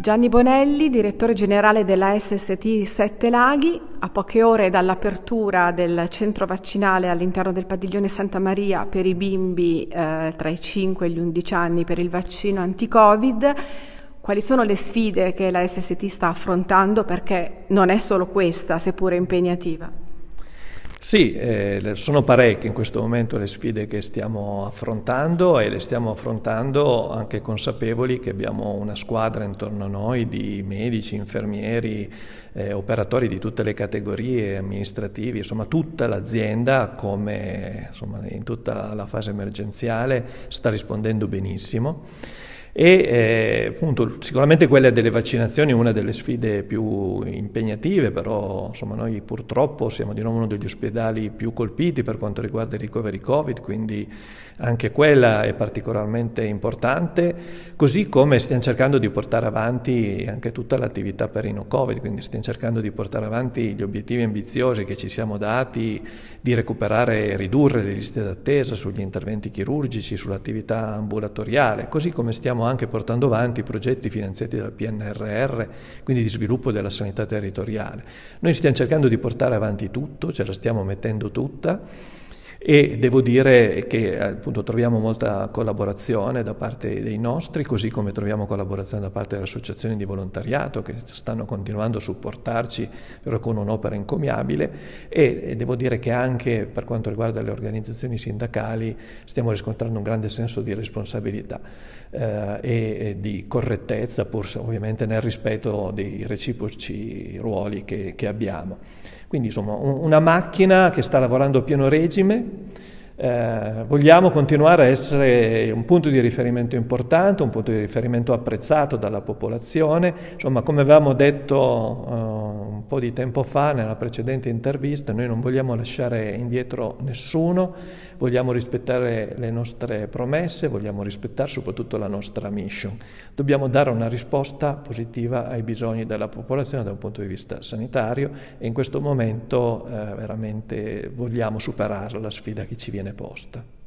Gianni Bonelli, direttore generale della SST Sette Laghi, a poche ore dall'apertura del centro vaccinale all'interno del padiglione Santa Maria per i bimbi eh, tra i 5 e gli 11 anni per il vaccino anti-Covid, quali sono le sfide che la SST sta affrontando perché non è solo questa, seppure impegnativa? Sì, eh, sono parecchie in questo momento le sfide che stiamo affrontando e le stiamo affrontando anche consapevoli che abbiamo una squadra intorno a noi di medici, infermieri, eh, operatori di tutte le categorie, amministrativi, insomma tutta l'azienda come insomma, in tutta la fase emergenziale sta rispondendo benissimo. E eh, appunto, sicuramente quella delle vaccinazioni è una delle sfide più impegnative, però insomma, noi purtroppo siamo di nuovo uno degli ospedali più colpiti per quanto riguarda i ricoveri Covid, quindi anche quella è particolarmente importante, così come stiamo cercando di portare avanti anche tutta l'attività per i no Covid, quindi stiamo cercando di portare avanti gli obiettivi ambiziosi che ci siamo dati di recuperare e ridurre le liste d'attesa sugli interventi chirurgici, sull'attività ambulatoriale, così come stiamo stiamo anche portando avanti progetti finanziati dal PNRR, quindi di sviluppo della sanità territoriale. Noi stiamo cercando di portare avanti tutto, ce la stiamo mettendo tutta e devo dire che appunto, troviamo molta collaborazione da parte dei nostri, così come troviamo collaborazione da parte delle associazioni di volontariato che stanno continuando a supportarci però con un'opera incomiabile e, e devo dire che anche per quanto riguarda le organizzazioni sindacali stiamo riscontrando un grande senso di responsabilità eh, e di correttezza, pur ovviamente nel rispetto dei reciproci ruoli che, che abbiamo. Quindi insomma una macchina che sta lavorando a pieno regime, eh, vogliamo continuare a essere un punto di riferimento importante, un punto di riferimento apprezzato dalla popolazione, insomma come avevamo detto eh, po' di tempo fa nella precedente intervista, noi non vogliamo lasciare indietro nessuno, vogliamo rispettare le nostre promesse, vogliamo rispettare soprattutto la nostra mission. Dobbiamo dare una risposta positiva ai bisogni della popolazione da un punto di vista sanitario e in questo momento eh, veramente vogliamo superare la sfida che ci viene posta.